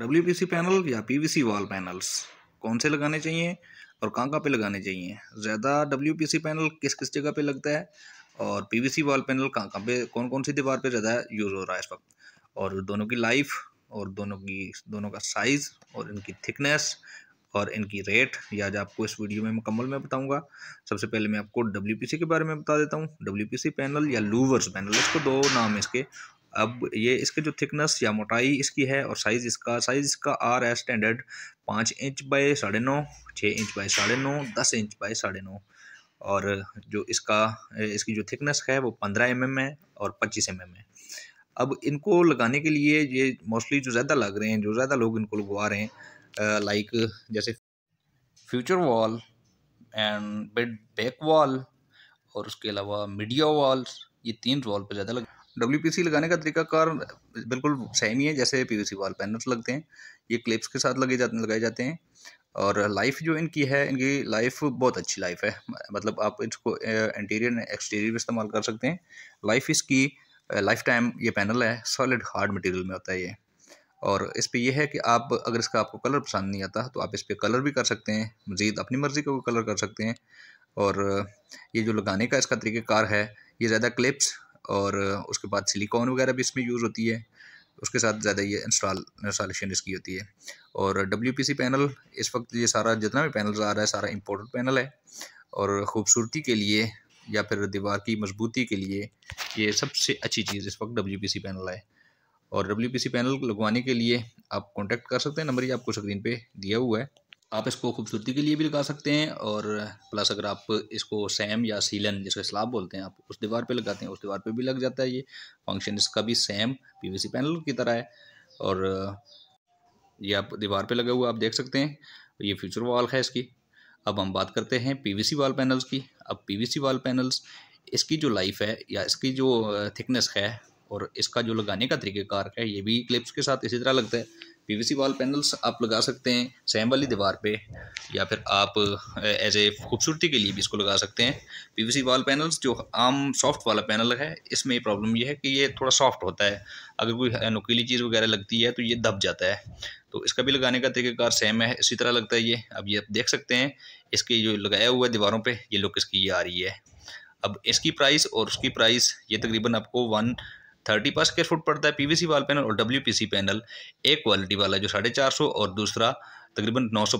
W panel या P wall panels कौन से लगाने चाहिए और कहाँ कहाँ पे लगाने चाहिए ज़्यादा डब्ल्यू पैनल किस किस जगह पे लगता है और सी वॉल पैनल कहाँ कहाँ पे कौन कौन सी दीवार पे ज़्यादा यूज़ हो रहा है इस वक्त और दोनों की लाइफ और दोनों की दोनों का साइज़ और इनकी थिकनेस और इनकी रेट या आज आपको इस वीडियो में मुकम्मल में बताऊँगा सबसे पहले मैं आपको डब्ल्यू के बारे में बता देता हूँ डब्ल्यू पैनल या लूवर्स पैनल इसको दो नाम इसके अब ये इसके जो थिकनेस या मोटाई इसकी है और साइज़ इसका साइज़ इसका आर है स्टैंडर्ड पाँच इंच बाय साढ़े नौ छः इंच बाय साढ़े नौ दस इंच बाय साढ़े नौ और जो इसका इसकी जो थिकनेस है वो पंद्रह एम mm एम है और पच्चीस एम mm एम है अब इनको लगाने के लिए ये मोस्टली जो ज़्यादा लग रहे हैं जो ज़्यादा लोग इनको लगवा रहे हैं लाइक जैसे future wall and bed back wall और उसके अलावा मीडिया वॉल्स ये तीन वॉल पर ज़्यादा लग डब्ल्यू लगाने का तरीका कार बिल्कुल सेम ही है जैसे पी वी वाल पैनल्स लगते हैं ये क्लिप्स के साथ लगे जाते लगाए जाते हैं और लाइफ जो इनकी है इनकी लाइफ बहुत अच्छी लाइफ है मतलब आप इसको इंटीरियर एक्सटीरियर भी इस्तेमाल कर सकते हैं लाइफ इसकी लाइफ टाइम ये पैनल है सॉलिड हार्ड मटेरियल में होता है ये और इस पर यह है कि आप अगर इसका आपको कलर पसंद नहीं आता तो आप इस पर कलर भी कर सकते हैं मज़ीद अपनी मर्ज़ी का कलर कर सकते हैं और ये जो लगाने का इसका तरीक़ेकार है ये ज़्यादा क्लिप्स और उसके बाद सिलिकॉन वगैरह भी इसमें यूज़ होती है उसके साथ ज़्यादा ये इंस्टॉल इंस्टॉलेशन इसकी होती है और डब्ल्यू पैनल इस वक्त ये सारा जितना भी पैनल आ रहा है सारा इम्पोर्टेंट पैनल है और ख़ूबसूरती के लिए या फिर दीवार की मजबूती के लिए ये सबसे अच्छी चीज़ इस वक्त डब्ल्यू पैनल है और डब्ल्यू पैनल लगवाने के लिए आप कॉन्टैक्ट कर सकते हैं नंबर ये आपको स्क्रीन पर दिया हुआ है आप इसको खूबसूरती के लिए भी लगा सकते हैं और प्लस अगर आप इसको सैम या सीलन जिसको स्लाब बोलते हैं आप उस दीवार पे लगाते हैं उस दीवार पे भी लग जाता है ये फंक्शन इसका भी सेम पीवीसी पैनल की तरह है और ये आप दीवार पे लगा हुए आप देख सकते हैं ये फ्यूचर वॉल है इसकी अब हम बात करते हैं पी वॉल पैनल्स की अब पी वॉल पैनल्स इसकी जो लाइफ है या इसकी जो थिकनेस है और इसका जो लगाने का तरीक़ेकार है ये भी क्लिप्स के साथ इसी तरह लगता है पीवीसी वॉल पैनल्स आप लगा सकते हैं सेम वाली दीवार पे या फिर आप एज ए खूबसूरती के लिए भी इसको लगा सकते हैं पीवीसी वॉल पैनल्स जो आम सॉफ्ट वाला पैनल है इसमें ये प्रॉब्लम ये है कि ये थोड़ा सॉफ्ट होता है अगर कोई नुकीली चीज़ वगैरह लगती है तो ये दब जाता है तो इसका भी लगाने का तरीक़ाकार सेम है इसी तरह लगता है ये अब ये आप देख सकते हैं इसके जो लगाया हुआ है दीवारों पर ये लुक इसकी ये आ रही है अब इसकी प्राइस और उसकी प्राइस ये तकरीबन आपको वन थर्टी के फुट पड़ता है पीवीसी वाल पैनल और डब्ल्यू पैनल एक क्वालिटी वाला जो साढ़े चार सौ और दूसरा तकरीबन नौ सौ